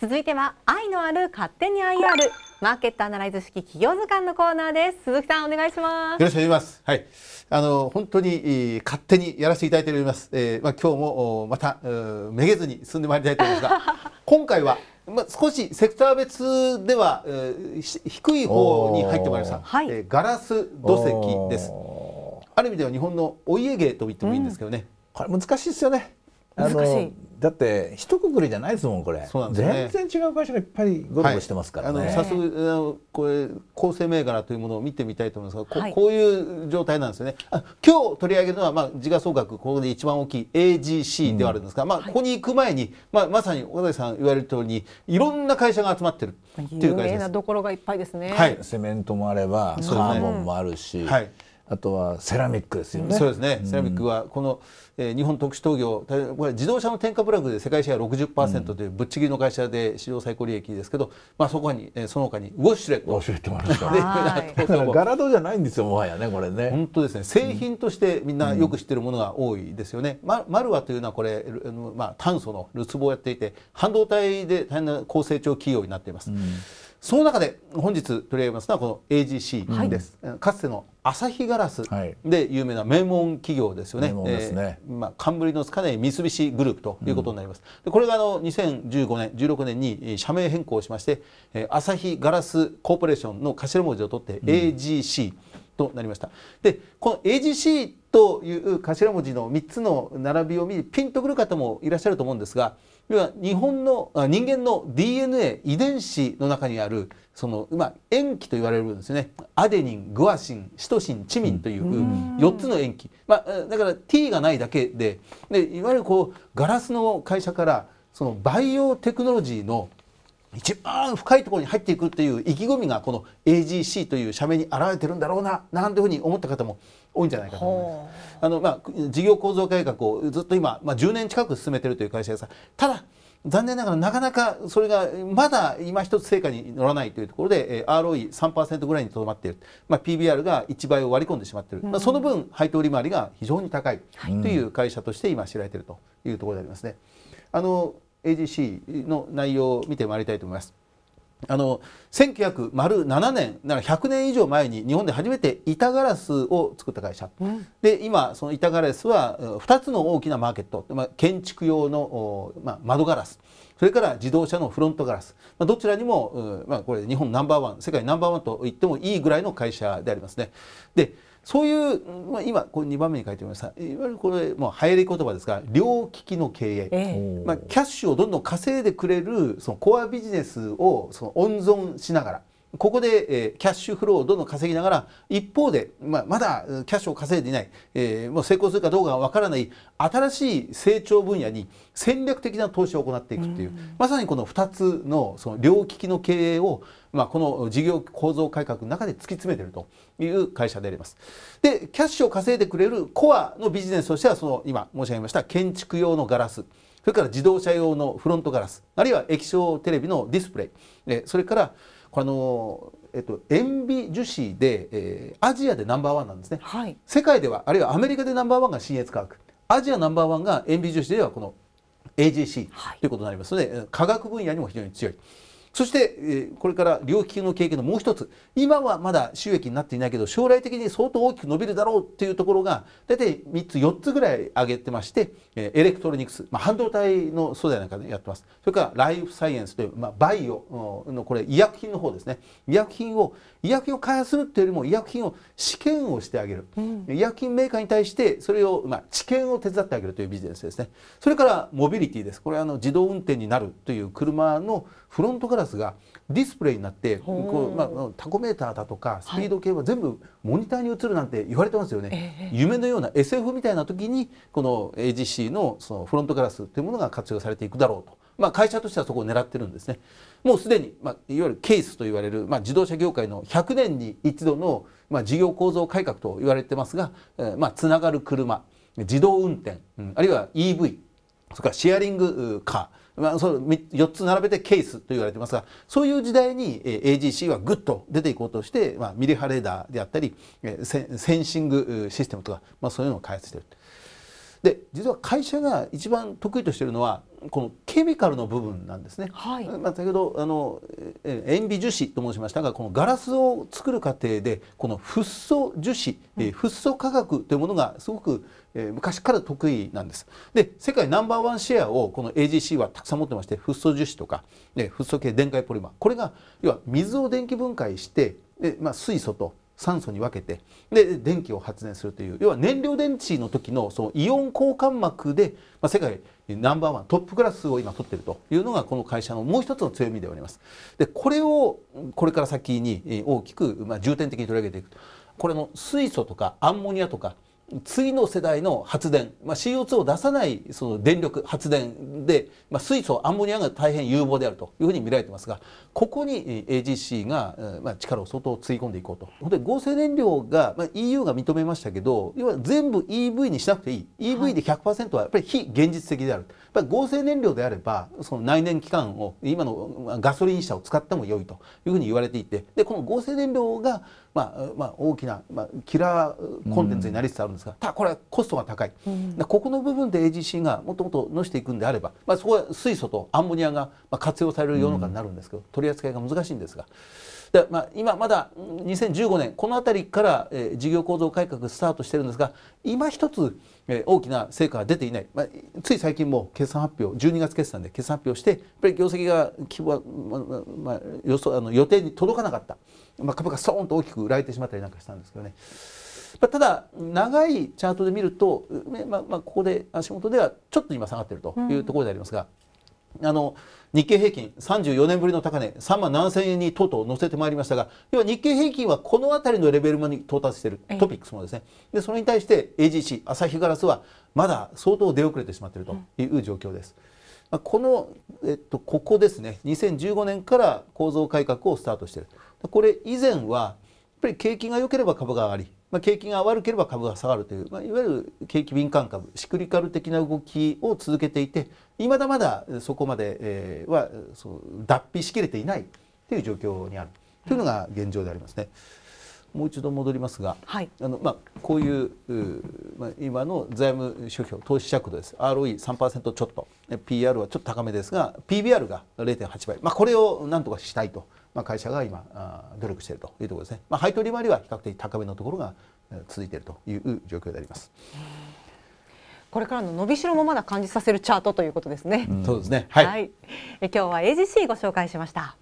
続いては愛のある勝手に IR マーケットアナライズ式企業図鑑のコーナーです鈴木さんお願いしますよろしくお願いしますはいあの本当に勝手にやらせていただいております、えー、まあ今日もまためげずに進んでまいりたいと思いますが 今回はまあ、少しセクター別では、えー、低い方に入ってまいりました、えー、ガラス土石ですある意味では日本のお家芸と言ってもいいんですけどね、うん、これ難しいですよね難しいだって一括りじゃないですもんこれ、ね、全然違う会社がいっぱいごとごしてますから、ねはい、あの早速これ構成銘柄というものを見てみたいと思いますがこはい、こういう状態なんですよねあ今日取り上げるのは、まあ、時価総額ここで一番大きい AGC ではあるんですが、うん、まあ、ここに行く前に、まあ、まさに小崎さん言われる通りにいろんな会社が集まってるっていう会社です。有名なところがいっぱいですね、はい、セメントもあればカーボンもあるし、はいあとはセラミックですよね。そうですね。セラミックはこの、えー、日本特殊陶業、これ自動車の添加プラグで世界シェア60%というぶっちぎりの会社で史上最高利益ですけど、まあそこに、えー、その他にウォッシュレット。ウォッシュレットもあるですか。で、ガラドじゃないんですよもはやねこれね。本当ですね。製品としてみんなよく知ってるものが多いですよね。うん、ま、マルワというのはこれ、まあ炭素のルツボをやっていて半導体で大変な高成長企業になっています。うんその中で本日取り上げますのはこの AGC です、はい、かつての朝日ガラスで有名な名門企業ですよね、はい、ねえー、まあ、冠のつかない三菱グループということになります、うん、でこれがあの2015年16年に社名変更しまして、えー、朝日ガラスコーポレーションの頭文字を取って AGC、うんとなりました。で、この AGC という頭文字の3つの並びを見ピンとくる方もいらっしゃると思うんですが、要は日本の人間の DNA 遺伝子の中にあるその、まあ、塩基と言われるんですよねアデニングアシンシトシンチミンという4つの塩基、まあ、だから T がないだけででいわゆるこうガラスの会社からそのバイオテクノロジーの一番深いところに入っていくっていう意気込みがこの AGC という社名に表れてるんだろうななんていうふうに思った方も多いんじゃないかと思います。あのまあ、事業構造改革をずっと今、まあ、10年近く進めてるという会社でさただ残念ながらなかなかそれがまだ今一つ成果に乗らないというところで、えー、ROE3% ぐらいにとどまっている、まあ、PBR が1倍を割り込んでしまっている、うん、まあ、その分配当利回りが非常に高いという会社として今知られているというところでありますね。あの AGC の内容を見てまいりたいと思います。あの1907年なら100年以上前に日本で初めて板ガラスを作った会社、うん、で今その板ガラスは2つの大きなマーケット、まあ、建築用の、まあ、窓ガラスそれから自動車のフロントガラス、まあ、どちらにも、まあ、これ日本ナンバーワン世界ナンバーワンと言ってもいいぐらいの会社でありますね。でそういう、まあ、今これ2番目に書いてみましたいわゆるこれもう流行り言葉ですが両利きの経営、えー、まあ、キャッシュをどんどん稼いでくれるそのコアビジネスをその温存しながらここで、えー、キャッシュフローをどんどん稼ぎながら一方で、まあ、まだキャッシュを稼いでいない、えー、もう成功するかどうかがわからない新しい成長分野に戦略的な投資を行っていくっていう、うん、まさにこの2つのその両利きの経営を、まあ、この事業構造改革の中で突き詰めているという会社であります。でキャッシュを稼いでくれるコアのビジネスとしてはその今申し上げました建築用のガラス。それから自動車用のフロントガラスあるいは液晶テレビのディスプレイそれからこのえっと、塩ビ樹脂で、えー、アジアでナンバーワンなんですね、はい、世界ではあるいはアメリカでナンバーワンが信越化学アジアナンバーワンが塩ビ樹脂ではこの AGC ということになりますので、科学分野にも非常に強い。そして、えこれから両利の経験のもう一つ今はまだ収益になっていないけど将来的に相当大きく伸びるだろうというところが大体3つ4つぐらい上げてまして、えエレクトロニクス、まあ、半導体の素材なんかで、ね、やってますそれからライフサイエンスという、まあ、バイオのこれ医薬品の方ですね医薬品を医薬品を開発するというよりも医薬品を試験をしてあげる、うん、医薬品メーカーに対してそれを、まあ、治験を手伝ってあげるというビジネスですねそれからモビリティですこれはあの自動運転になるという車のフロントからラスがディスプレイになってこう、まあ、タコメーターだとかスピード計は全部モニターに映るなんて言われてますよね、はい、夢のような SF みたいな時にこの AGC のそのフロントガラスというものが活用されていくだろうと。まあ、会社としてはそこを狙ってるんですね。もうすでに、まあ、いわゆるケースと言われる、まあ、自動車業界の100年に一度の、まあ、事業構造改革と言われてますが、えー、まあ、つながる車、自動運転、うん、あるいは EV、それからシェアリングカー、まあ、そ4つ並べてケースと言われてますがそういう時代に AGC はぐっと出ていこうとして、まあ、ミリ波レーダーであったりセンシングシステムとか、まあ、そういうのを開発している。で実は会社が一番得意としているのはこのケミカルの部分なんですね。はい、まあ、先ほどあの塩ビ樹脂と申しましたがこのガラスを作る過程でこのフッ素樹脂、うん、フッ素化学というものがすごく、えー、昔から得意なんです。で世界ナンバーワンシェアをこの AGC はたくさん持ってましてフッ素樹脂とか、ね、フッ素系電解ポリマーこれが要は水を電気分解してで、まあ、水素と酸素に分けてで電気を発電するという要は燃料電池の時のそのイオン交換膜で、まあ、世界ナンバーワントップクラスを今取ってるというのがこの会社のもう一つの強みであります。でこれをこれから先に大きく、まあ、重点的に取り上げていくと。これの水素とかアンモニアとか次の世代の発電、まあ、CO2 を出さないその電力発電で、まあ、水素アンモニアが大変有望であるというふうに見られてますがここに AGC が、まあ、力を相当つぎ込んでいこうと。本当に合成燃料が、まあ、EU が認めましたけど要は全部 EV にしなくていい EV で100%はやっぱり非現実的である、はい、やっぱり合成燃料であればその内燃機関を今のガソリン車を使っても良いというふうに言われていてでこの合成燃料が、まあまあ、大きな、まあ、キラーコンテンツになりつつあるんです、うんですがただこれはコストが高い、うん、ここの部分で AGC がもっともっとのしていくんであれば、まあ、そこは水素とアンモニアが活用される世の中になるんですけど、取り扱いが難しいんですが。で、まあ、今まだ2015年この辺りから、えー、事業構造改革スタートしてるんですが今一つ、えー、大きな成果が出ていない、まあ、つい最近も決算発表12月決算で決算発表してやっぱり業績が規模は、まあまあ、予想あの予定に届かなかった、まあ、株がそーんと大きく売られてしまったりなんかしたんですけどね。まただ長いチャートで見ると、まあ、まあここで足元ではちょっと今下がっているというところでありますが、あの日経平均34年ぶりの高値3万7千円にとうとう乗せてまいりましたが要は日経平均はこの辺りのレベルまで到達しているトピックスもですねでそれに対して AGC 朝日ガラスはまだ相当出遅れてしまっているという状況です。まあ、この、えっと、ここですね2015年から構造改革をスタートしているこれ以前はやっぱり景気が良ければ株が上がりまあ、景気が悪ければ株が下がるという、まあ、いわゆる景気敏感株シクリカル的な動きを続けていていまだまだそこまで、えー、はそう脱皮しきれていないという状況にあるというのが現状でありますね。うんもう一度戻りますが、はい、あのまあ、こういうまあ、今の財務指標、投資尺度です、ROE3% ちょっと、PR はちょっと高めですが、PBR が0.8倍、まあ、これをなんとかしたいと、まあ、会社が今あ、努力しているというところですね、まあ、配当利回りは比較的高めのところが続いているという状況であります。これからの伸びしろもまだ感じさせるチャートということですね。うん、そうですね。はい。はい、え今日は AGC ご紹介しました。